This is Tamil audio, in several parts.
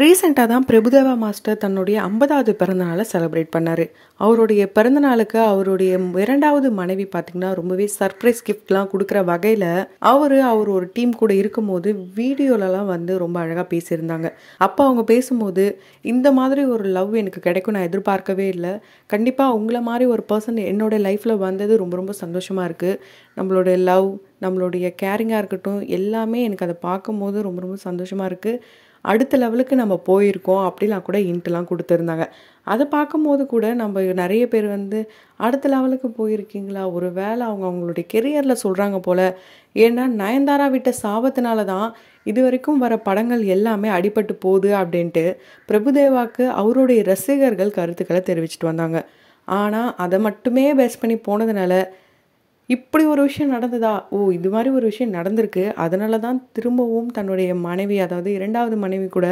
ரீசெண்டாக தான் பிரபுதேவா மாஸ்டர் தன்னுடைய ஐம்பதாவது பிறந்தநாளை செலிப்ரேட் பண்ணார் அவருடைய பிறந்தநாளுக்கு அவருடைய இரண்டாவது மனைவி பார்த்திங்கன்னா ரொம்பவே சர்ப்ரைஸ் கிஃப்ட்லாம் கொடுக்குற வகையில் அவர் அவர் ஒரு டீம் கூட இருக்கும்போது வீடியோலலாம் வந்து ரொம்ப அழகாக பேசியிருந்தாங்க அப்போ அவங்க பேசும்போது இந்த மாதிரி ஒரு லவ் எனக்கு கிடைக்கும் நான் எதிர்பார்க்கவே இல்லை கண்டிப்பாக உங்களை மாதிரி ஒரு பர்சன் என்னோடய லைஃப்பில் வந்தது ரொம்ப ரொம்ப சந்தோஷமாக இருக்குது நம்மளுடைய லவ் நம்மளுடைய கேரிங்காக இருக்கட்டும் எல்லாமே எனக்கு அதை பார்க்கும்போது ரொம்ப ரொம்ப சந்தோஷமாக இருக்குது அடுத்த லெவலுக்கு நம்ம போயிருக்கோம் அப்படிலாம் கூட இன்ட்லாம் கொடுத்துருந்தாங்க அதை பார்க்கும்போது கூட நம்ம நிறைய பேர் வந்து அடுத்த லெவலுக்கு போயிருக்கீங்களா ஒரு வேலை அவங்க அவங்களுடைய கெரியரில் சொல்கிறாங்க போல் ஏன்னா நயன்தாரா விட்ட சாபத்தினால தான் இது வரைக்கும் வர படங்கள் எல்லாமே அடிபட்டு போகுது அப்படின்ட்டு பிரபுதேவாக்கு அவருடைய ரசிகர்கள் கருத்துக்களை தெரிவிச்சிட்டு வந்தாங்க ஆனால் அதை மட்டுமே பேஸ் பண்ணி போனதுனால இப்படி ஒரு விஷயம் நடந்ததா ஓ இது மாதிரி ஒரு விஷயம் நடந்திருக்கு அதனால தான் திரும்பவும் தன்னுடைய மனைவி அதாவது இரண்டாவது மனைவி கூட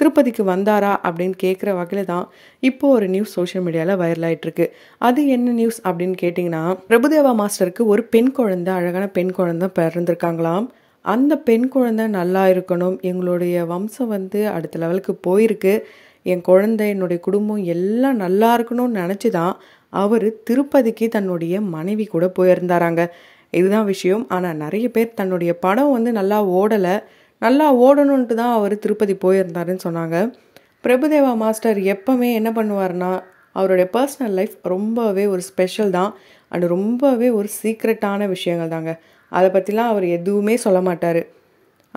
திருப்பதிக்கு வந்தாரா அப்படின்னு கேட்குற வகையில் தான் இப்போ ஒரு நியூஸ் சோஷியல் மீடியாவில் வைரல் ஆகிட்டுருக்கு அது என்ன நியூஸ் அப்படின்னு கேட்டிங்கன்னா பிரபுதேவா மாஸ்டருக்கு ஒரு பெண் குழந்தை அழகான பெண் குழந்தை பிறந்திருக்காங்களாம் அந்த பெண் குழந்தை நல்லா இருக்கணும் எங்களுடைய வம்சம் வந்து அடுத்த லெவலுக்கு போயிருக்கு என் குழந்தை என்னுடைய குடும்பம் எல்லாம் நல்லா இருக்கணும்னு நினச்சி தான் அவர் திருப்பதிக்கு தன்னுடைய மனைவி கூட போயிருந்தாராங்க இதுதான் விஷயம் ஆனால் நிறைய பேர் தன்னுடைய படம் வந்து நல்லா ஓடலை நல்லா ஓடணுன்ட்டு தான் அவர் திருப்பதி போயிருந்தாருன்னு சொன்னாங்க பிரபுதேவா மாஸ்டர் எப்போவுமே என்ன பண்ணுவார்னா அவருடைய பர்சனல் லைஃப் ரொம்பவே ஒரு ஸ்பெஷல் தான் அண்ட் ரொம்பவே ஒரு சீக்ரெட்டான விஷயங்கள் தாங்க அதை பற்றிலாம் அவர் எதுவுமே சொல்ல மாட்டார்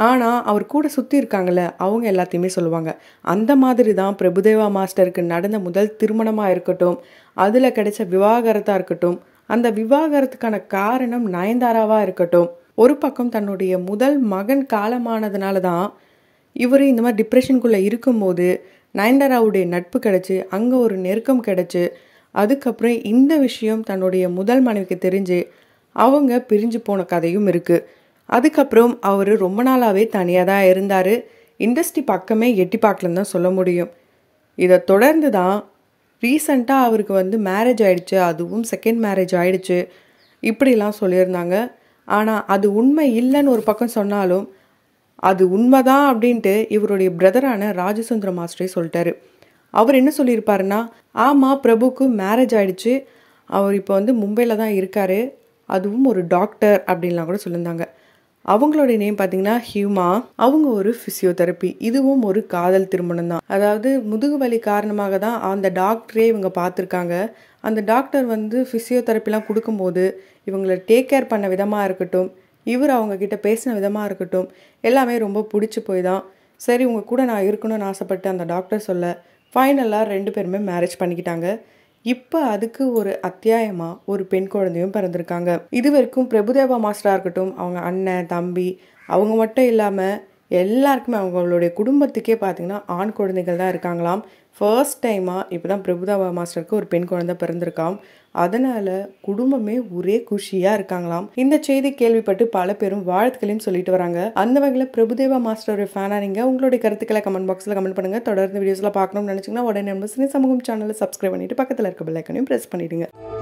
ஆனால் அவர் கூட சுற்றி இருக்காங்கள அவங்க எல்லாத்தையுமே சொல்லுவாங்க அந்த மாதிரி தான் பிரபுதேவா மாஸ்டருக்கு நடந்த முதல் திருமணமாக இருக்கட்டும் அதில் கிடைச்ச விவாகரத்தாக இருக்கட்டும் அந்த விவாகரத்துக்கான காரணம் நயன்தாராவாக இருக்கட்டும் ஒரு பக்கம் தன்னுடைய முதல் மகன் காலமானதுனால தான் இவர் இந்த மாதிரி டிப்ரெஷனுக்குள்ளே இருக்கும்போது நயன்தாராவுடைய நட்பு கிடச்சி அங்கே ஒரு நெருக்கம் கிடச்சி அதுக்கப்புறம் இந்த விஷயம் தன்னுடைய முதல் மனைவிக்கு தெரிஞ்சு அவங்க பிரிஞ்சு போன கதையும் இருக்குது அதுக்கப்புறம் அவர் ரொம்ப நாளாகவே தனியாக தான் இருந்தார் இண்டஸ்ட்ரி பக்கமே எட்டி பார்க்கலன்னு தான் சொல்ல முடியும் இதை தொடர்ந்து தான் ரீசண்டாக அவருக்கு வந்து மேரேஜ் ஆயிடுச்சு அதுவும் செகண்ட் மேரேஜ் ஆயிடுச்சு இப்படிலாம் சொல்லியிருந்தாங்க ஆனால் அது உண்மை இல்லைன்னு ஒரு பக்கம் சொன்னாலும் அது உண்மைதான் அப்படின்ட்டு இவருடைய பிரதரான ராஜசுந்தர மாஸ்டரே சொல்லிட்டாரு அவர் என்ன சொல்லியிருப்பாருன்னா ஆமாம் பிரபுக்கு மேரேஜ் ஆயிடுச்சு அவர் இப்போ வந்து மும்பையில் தான் இருக்கார் அதுவும் ஒரு டாக்டர் அப்படின்லாம் கூட சொல்லியிருந்தாங்க அவங்களோட நேம் பார்த்தீங்கன்னா ஹியூமா அவங்க ஒரு ஃபிசியோதெரப்பி இதுவும் ஒரு காதல் திருமணம் தான் அதாவது முதுகு வலி காரணமாக தான் அந்த டாக்டரே இவங்க பார்த்துருக்காங்க அந்த டாக்டர் வந்து ஃபிசியோதெரப்பிலாம் கொடுக்கும்போது இவங்களை டேக் கேர் பண்ண விதமாக இருக்கட்டும் இவர் அவங்கக்கிட்ட பேசின விதமாக இருக்கட்டும் எல்லாமே ரொம்ப பிடிச்சி போய் தான் சரி உங்கள் கூட நான் இருக்கணும்னு ஆசைப்பட்டு அந்த டாக்டர் சொல்ல ஃபைனலாக ரெண்டு பேருமே மேரேஜ் பண்ணிக்கிட்டாங்க இப்போ அதுக்கு ஒரு அத்தியாயமாக ஒரு பெண் குழந்தையும் பிறந்திருக்காங்க இது வரைக்கும் பிரபுதேவா மாஸ்டராக இருக்கட்டும் அவங்க அண்ணன் தம்பி அவங்க மட்டும் இல்லாமல் எல்லாருக்குமே அவங்களுடைய குடும்பத்துக்கே பார்த்திங்கன்னா ஆண் குழந்தைகள் தான் இருக்காங்களாம் ஃபர்ஸ்ட் டைமாக இப்போ தான் பிரபுதாபா மாஸ்டருக்கு ஒரு பெண் குழந்தை பிறந்திருக்காம் அதனால் குடும்பமே ஒரே குஷியாக இருக்காங்களாம் இந்த செய்தி கேள்விப்பட்டு பல பேரும் வாழ்த்துக்களையும் சொல்லிட்டு வராங்க அந்த வகையில் பிரபுதேவா மாஸ்டர் ஃபேனாக நீங்கள் உங்களுடைய கருத்துக்களை கமெண்ட் பாக்ஸில் கமெண்ட் பண்ணுங்கள் தொடர்ந்து வீடியோஸில் பார்க்கணும்னு நினச்சிங்கன்னா உடனே நம்ம சினி சமூகம் சேனலை சப்ஸ்கிரைப் பண்ணிவிட்டு பக்கத்தில் இருக்க பெல்லைக்கனையும் ப்ரெஸ் பண்ணிவிடுங்க